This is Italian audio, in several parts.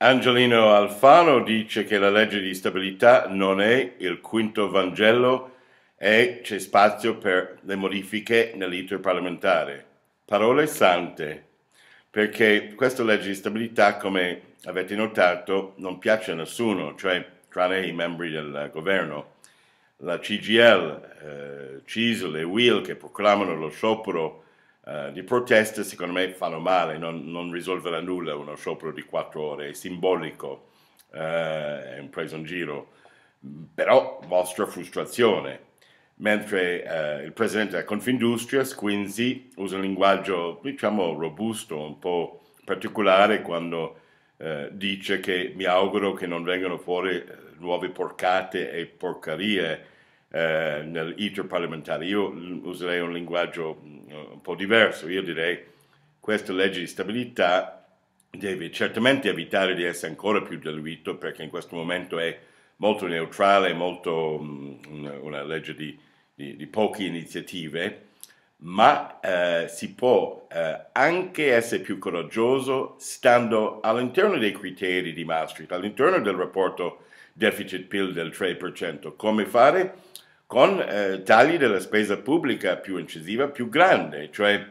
Angelino Alfano dice che la legge di stabilità non è il quinto Vangelo e c'è spazio per le modifiche nell'iter parlamentare. Parole sante, perché questa legge di stabilità, come avete notato, non piace a nessuno, cioè tranne i membri del governo. La CGL, eh, CISL e WIL che proclamano lo sciopero eh, di proteste secondo me fanno male, non, non risolverà nulla uno sciopero di quattro ore, è simbolico, eh, è un preso in giro, però vostra frustrazione. Mentre eh, il presidente della Confindustria, Squinzi, usa un linguaggio diciamo robusto, un po' particolare quando eh, dice che mi auguro che non vengano fuori eh, nuove porcate e porcarie eh, nell'iter parlamentare. Io userei un linguaggio eh, un po' diverso, io direi che questa legge di stabilità deve certamente evitare di essere ancora più diluito perché in questo momento è molto neutrale, molto mh, mm, una legge di, di, di, poche iniziative, ma eh, si può eh, anche essere più coraggioso stando all'interno dei criteri di Maastricht, all'interno del rapporto deficit-PIL del 3%. Come fare? con eh, tagli della spesa pubblica più incisiva, più grande, cioè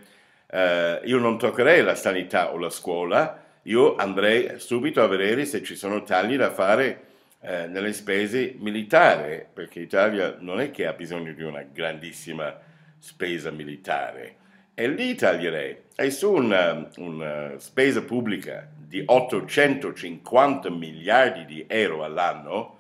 eh, io non toccherei la sanità o la scuola, io andrei subito a vedere se ci sono tagli da fare eh, nelle spese militari, perché l'Italia non è che ha bisogno di una grandissima spesa militare, e lì taglierei. E su una, una spesa pubblica di 850 miliardi di euro all'anno,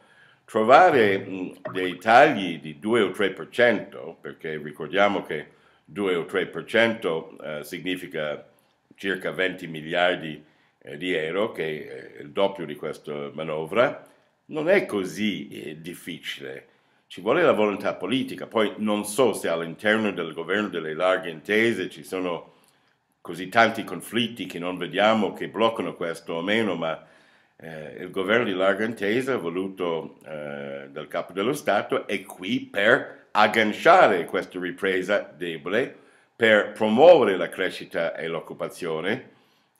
trovare mm, dei tagli di 2 o 3%, perché ricordiamo che 2 o 3% eh, significa circa 20 miliardi eh, di euro, che è il doppio di questa manovra, non è così eh, difficile. Ci vuole la volontà politica, poi non so se all'interno del governo delle larghe intese ci sono così tanti conflitti che non vediamo che bloccano questo o meno, ma eh, il governo di Lagan Tesa, voluto eh, dal capo dello Stato, è qui per agganciare questa ripresa debole, per promuovere la crescita e l'occupazione.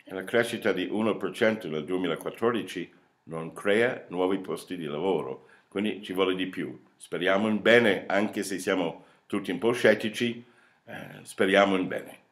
La crescita di 1% nel 2014 non crea nuovi posti di lavoro, quindi ci vuole di più. Speriamo in bene, anche se siamo tutti un po' scettici, eh, speriamo in bene.